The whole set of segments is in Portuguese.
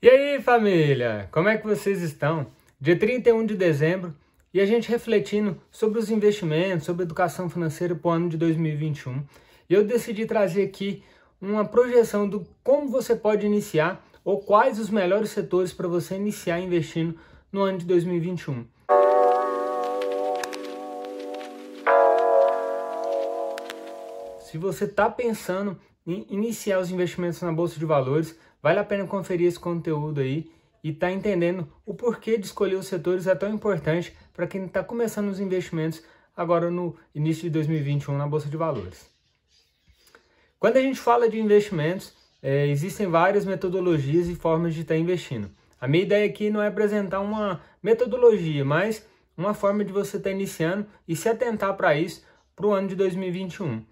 E aí, família? Como é que vocês estão? Dia 31 de dezembro e a gente refletindo sobre os investimentos, sobre educação financeira para o ano de 2021. E eu decidi trazer aqui uma projeção do como você pode iniciar ou quais os melhores setores para você iniciar investindo no ano de 2021. Se você está pensando em iniciar os investimentos na Bolsa de Valores, Vale a pena conferir esse conteúdo aí e tá entendendo o porquê de escolher os setores é tão importante para quem está começando os investimentos agora no início de 2021 na Bolsa de Valores. Quando a gente fala de investimentos, é, existem várias metodologias e formas de estar tá investindo. A minha ideia aqui não é apresentar uma metodologia, mas uma forma de você estar tá iniciando e se atentar para isso para o ano de 2021.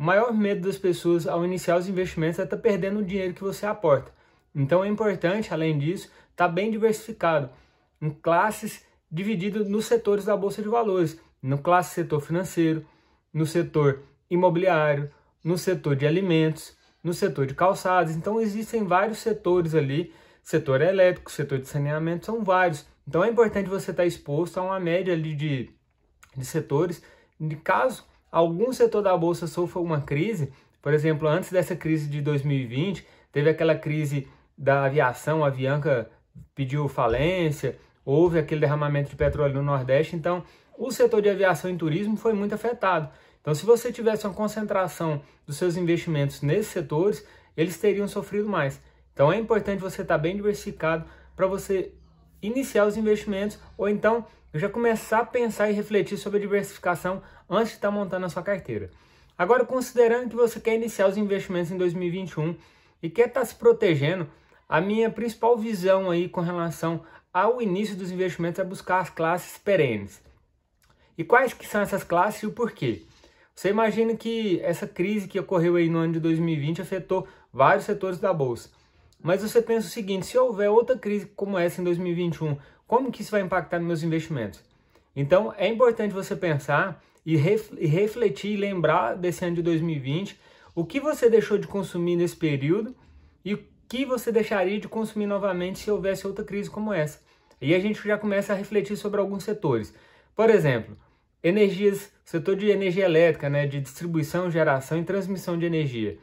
O maior medo das pessoas ao iniciar os investimentos é estar tá perdendo o dinheiro que você aporta. Então é importante, além disso, estar tá bem diversificado em classes divididas nos setores da bolsa de valores, no classe setor financeiro, no setor imobiliário, no setor de alimentos, no setor de calçados. Então existem vários setores ali, setor elétrico, setor de saneamento, são vários. Então é importante você estar tá exposto a uma média ali de, de setores, de caso algum setor da bolsa sofra uma crise, por exemplo, antes dessa crise de 2020, teve aquela crise da aviação, a Avianca pediu falência, houve aquele derramamento de petróleo no Nordeste, então o setor de aviação e turismo foi muito afetado. Então, se você tivesse uma concentração dos seus investimentos nesses setores, eles teriam sofrido mais. Então, é importante você estar bem diversificado para você iniciar os investimentos ou então já começar a pensar e refletir sobre a diversificação antes de estar tá montando a sua carteira. Agora, considerando que você quer iniciar os investimentos em 2021 e quer estar tá se protegendo, a minha principal visão aí com relação ao início dos investimentos é buscar as classes perenes. E quais que são essas classes e o porquê? Você imagina que essa crise que ocorreu aí no ano de 2020 afetou vários setores da bolsa. Mas você pensa o seguinte, se houver outra crise como essa em 2021, como que isso vai impactar nos meus investimentos? Então, é importante você pensar e refletir e lembrar desse ano de 2020, o que você deixou de consumir nesse período e o que você deixaria de consumir novamente se houvesse outra crise como essa. E a gente já começa a refletir sobre alguns setores. Por exemplo, energias, setor de energia elétrica, né, de distribuição, geração e transmissão de energia.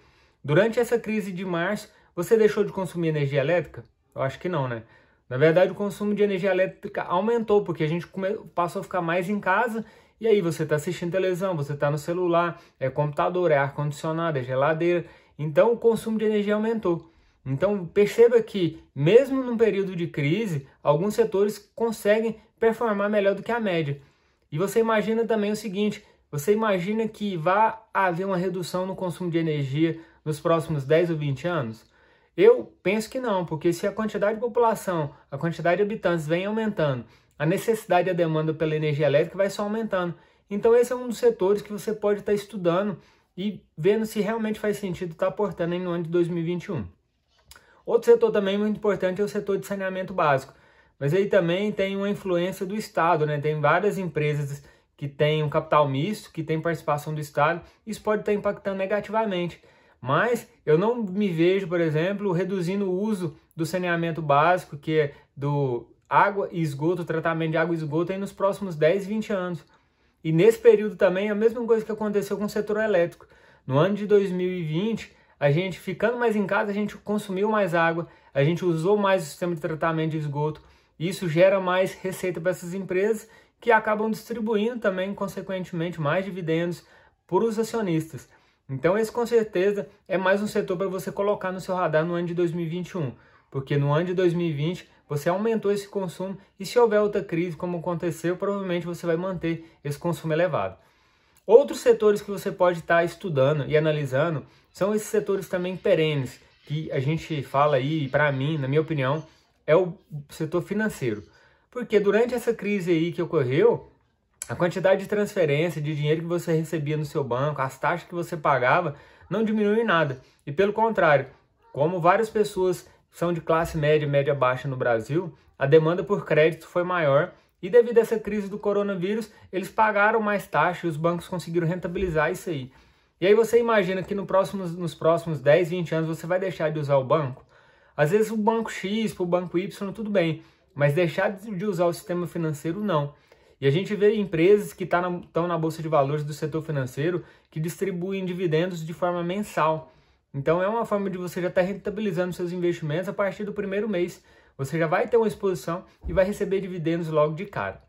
Durante essa crise de março, você deixou de consumir energia elétrica? Eu acho que não, né? Na verdade, o consumo de energia elétrica aumentou, porque a gente passou a ficar mais em casa, e aí você está assistindo televisão, você está no celular, é computador, é ar-condicionado, é geladeira. Então, o consumo de energia aumentou. Então, perceba que, mesmo num período de crise, alguns setores conseguem performar melhor do que a média. E você imagina também o seguinte: você imagina que vá haver uma redução no consumo de energia nos próximos 10 ou 20 anos? Eu penso que não, porque se a quantidade de população, a quantidade de habitantes vem aumentando, a necessidade e a demanda pela energia elétrica vai só aumentando. Então esse é um dos setores que você pode estar estudando e vendo se realmente faz sentido estar aportando aí no ano de 2021. Outro setor também muito importante é o setor de saneamento básico. Mas aí também tem uma influência do Estado, né? Tem várias empresas que têm um capital misto, que têm participação do Estado. Isso pode estar impactando negativamente. Mas eu não me vejo, por exemplo, reduzindo o uso do saneamento básico, que é do água e esgoto, tratamento de água e esgoto, aí nos próximos 10, 20 anos. E nesse período também é a mesma coisa que aconteceu com o setor elétrico. No ano de 2020, a gente ficando mais em casa, a gente consumiu mais água, a gente usou mais o sistema de tratamento de esgoto. Isso gera mais receita para essas empresas que acabam distribuindo também, consequentemente, mais dividendos para os acionistas. Então esse com certeza é mais um setor para você colocar no seu radar no ano de 2021, porque no ano de 2020 você aumentou esse consumo e se houver outra crise como aconteceu, provavelmente você vai manter esse consumo elevado. Outros setores que você pode estar tá estudando e analisando são esses setores também perenes, que a gente fala aí, para mim, na minha opinião, é o setor financeiro. Porque durante essa crise aí que ocorreu, a quantidade de transferência, de dinheiro que você recebia no seu banco, as taxas que você pagava, não diminuiu em nada. E pelo contrário, como várias pessoas são de classe média e média baixa no Brasil, a demanda por crédito foi maior e devido a essa crise do coronavírus, eles pagaram mais taxa e os bancos conseguiram rentabilizar isso aí. E aí você imagina que no próximos, nos próximos 10, 20 anos você vai deixar de usar o banco? Às vezes o banco X para o banco Y, tudo bem, mas deixar de usar o sistema financeiro, não. E a gente vê empresas que estão tá na, na bolsa de valores do setor financeiro que distribuem dividendos de forma mensal. Então é uma forma de você já estar tá rentabilizando seus investimentos a partir do primeiro mês. Você já vai ter uma exposição e vai receber dividendos logo de cara.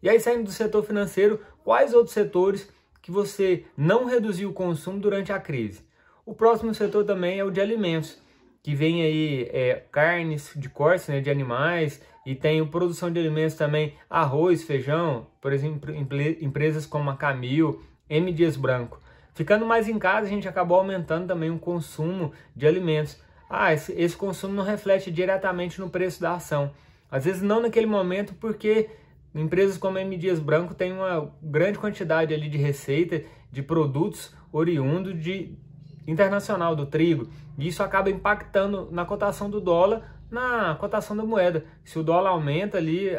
E aí saindo do setor financeiro, quais outros setores que você não reduziu o consumo durante a crise? O próximo setor também é o de alimentos que vem aí é, carnes de corte né, de animais e tem produção de alimentos também, arroz, feijão, por exemplo, empresas como a Camil, M. Dias Branco. Ficando mais em casa, a gente acabou aumentando também o consumo de alimentos. Ah, esse, esse consumo não reflete diretamente no preço da ação. Às vezes não naquele momento, porque empresas como a M. Dias Branco têm uma grande quantidade ali de receita de produtos oriundo de internacional do trigo, e isso acaba impactando na cotação do dólar, na cotação da moeda. Se o dólar aumenta ali,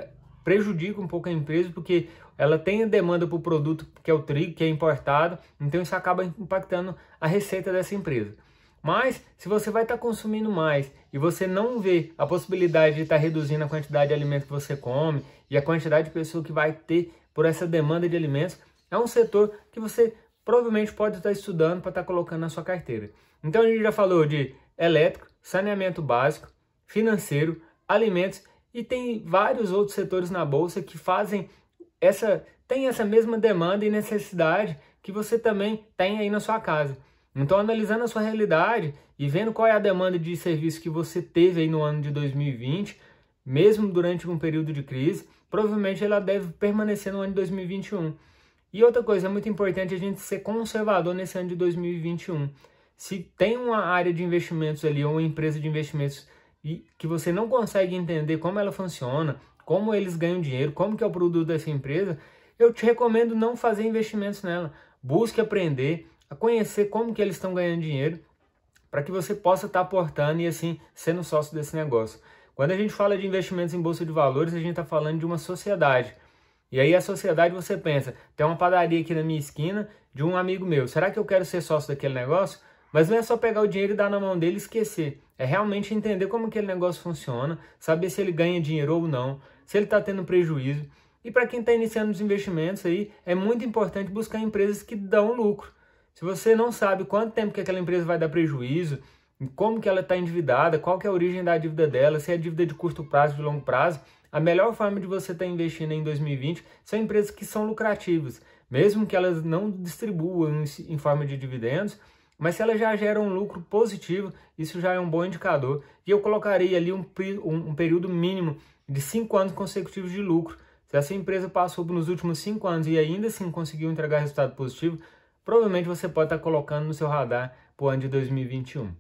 prejudica um pouco a empresa, porque ela tem demanda para o produto que é o trigo, que é importado, então isso acaba impactando a receita dessa empresa. Mas se você vai estar tá consumindo mais e você não vê a possibilidade de estar tá reduzindo a quantidade de alimento que você come e a quantidade de pessoa que vai ter por essa demanda de alimentos, é um setor que você provavelmente pode estar estudando para estar tá colocando na sua carteira. Então a gente já falou de elétrico, saneamento básico, financeiro, alimentos e tem vários outros setores na bolsa que fazem essa tem essa mesma demanda e necessidade que você também tem aí na sua casa. Então, analisando a sua realidade e vendo qual é a demanda de serviço que você teve aí no ano de 2020, mesmo durante um período de crise, provavelmente ela deve permanecer no ano de 2021. E outra coisa é muito importante a gente ser conservador nesse ano de 2021. Se tem uma área de investimentos ali ou uma empresa de investimentos e que você não consegue entender como ela funciona, como eles ganham dinheiro, como que é o produto dessa empresa, eu te recomendo não fazer investimentos nela. Busque aprender a conhecer como que eles estão ganhando dinheiro para que você possa estar tá aportando e assim sendo sócio desse negócio. Quando a gente fala de investimentos em bolsa de valores, a gente está falando de uma sociedade e aí a sociedade você pensa, tem uma padaria aqui na minha esquina de um amigo meu, será que eu quero ser sócio daquele negócio? Mas não é só pegar o dinheiro e dar na mão dele e esquecer. É realmente entender como aquele negócio funciona, saber se ele ganha dinheiro ou não, se ele está tendo prejuízo. E para quem está iniciando os investimentos aí, é muito importante buscar empresas que dão lucro. Se você não sabe quanto tempo que aquela empresa vai dar prejuízo, como que ela está endividada, qual que é a origem da dívida dela, se é dívida de curto prazo, de longo prazo, a melhor forma de você estar tá investindo em 2020 são empresas que são lucrativas, mesmo que elas não distribuam em forma de dividendos, mas se elas já geram um lucro positivo, isso já é um bom indicador. E eu colocaria ali um, um, um período mínimo de 5 anos consecutivos de lucro. Se essa empresa passou nos últimos 5 anos e ainda assim conseguiu entregar resultado positivo, provavelmente você pode estar tá colocando no seu radar para o ano de 2021.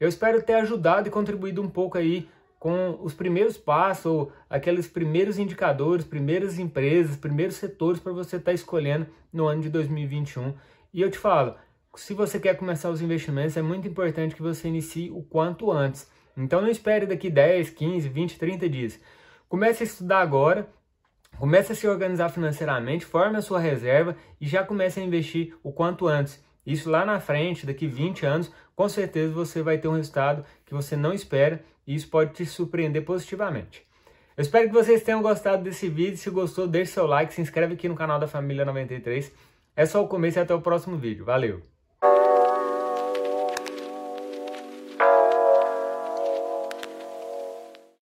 Eu espero ter ajudado e contribuído um pouco aí com os primeiros passos, ou aqueles primeiros indicadores, primeiras empresas, primeiros setores para você estar tá escolhendo no ano de 2021. E eu te falo, se você quer começar os investimentos, é muito importante que você inicie o quanto antes. Então não espere daqui 10, 15, 20, 30 dias. Comece a estudar agora, comece a se organizar financeiramente, forme a sua reserva e já comece a investir o quanto antes. Isso lá na frente, daqui 20 anos, com certeza você vai ter um resultado que você não espera e isso pode te surpreender positivamente. Eu espero que vocês tenham gostado desse vídeo. Se gostou, deixe seu like, se inscreve aqui no canal da Família 93. É só o começo e até o próximo vídeo. Valeu!